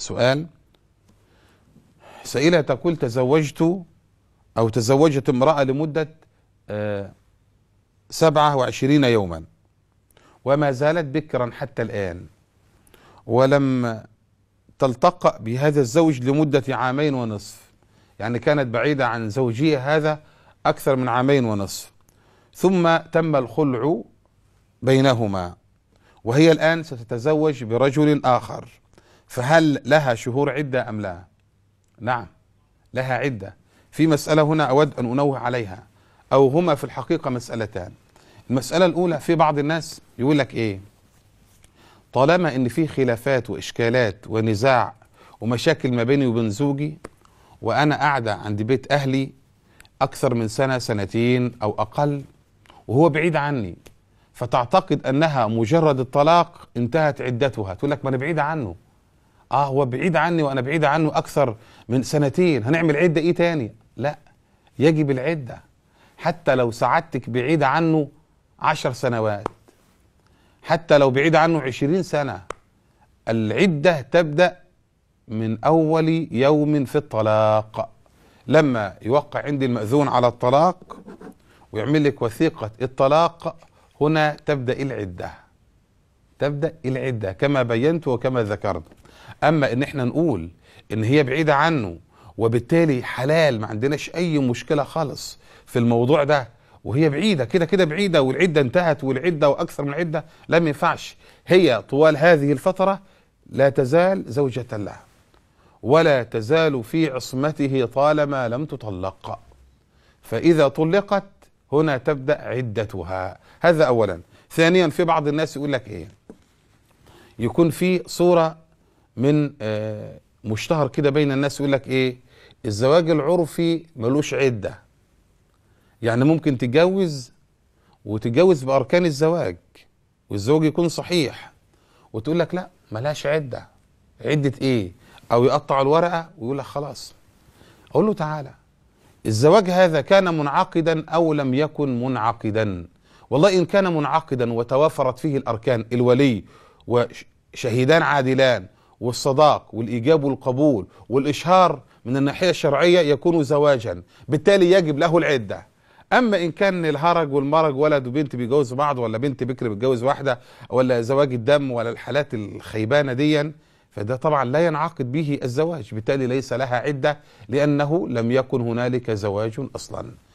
سؤال سائلة تقول تزوجت أو تزوجت امرأة لمدة آه، سبعة وعشرين يوما وما زالت بكرا حتى الآن ولم تلتقى بهذا الزوج لمدة عامين ونصف يعني كانت بعيدة عن زوجها هذا أكثر من عامين ونصف ثم تم الخلع بينهما وهي الآن ستتزوج برجل آخر فهل لها شهور عدة أم لا نعم لها عدة في مسألة هنا أود أن أنوه عليها أو هما في الحقيقة مسألتان المسألة الأولى في بعض الناس يقول لك إيه طالما إن في خلافات وإشكالات ونزاع ومشاكل ما بيني وبين زوجي وأنا قاعدة عند بيت أهلي أكثر من سنة سنتين أو أقل وهو بعيد عني فتعتقد أنها مجرد الطلاق انتهت عدتها تقول لك ما أنا بعيد عنه اه هو بعيد عني وانا بعيد عنه اكثر من سنتين هنعمل عده ايه تاني لا يجب العده حتى لو سعادتك بعيد عنه عشر سنوات حتى لو بعيد عنه عشرين سنه العده تبدا من اول يوم في الطلاق لما يوقع عندي المأذون على الطلاق ويعمل لك وثيقة الطلاق هنا تبدأ العدة تبدأ العدة كما بينت وكما ذكرت أما إن إحنا نقول إن هي بعيدة عنه وبالتالي حلال ما عندناش أي مشكلة خالص في الموضوع ده وهي بعيدة كده كده بعيدة والعدة انتهت والعدة وأكثر من عدة لم ينفعش هي طوال هذه الفترة لا تزال زوجة له ولا تزال في عصمته طالما لم تطلق فإذا طلقت هنا تبدأ عدتها هذا أولا ثانيا في بعض الناس يقول لك إيه يكون في صورة من آه، مشتهر كده بين الناس يقول لك ايه الزواج العرفي ملوش عدة يعني ممكن تتجوز وتتجوز بأركان الزواج والزواج يكون صحيح وتقول لك لا ملهاش عدة عدة ايه او يقطع الورقة ويقول لك خلاص اقول له تعالى الزواج هذا كان منعقدا او لم يكن منعقدا والله ان كان منعقدا وتوافرت فيه الاركان الولي وشهيدان عادلان والصداق والإيجاب والقبول والإشهار من الناحية الشرعية يكون زواجا بالتالي يجب له العدة أما إن كان الهرج والمرج ولد وبنت بيجوز بعض ولا بنت بكر بتجوز واحدة ولا زواج الدم ولا الحالات الخيبانة ديًا فده طبعا لا ينعقد به الزواج بالتالي ليس لها عدة لأنه لم يكن هنالك زواج أصلا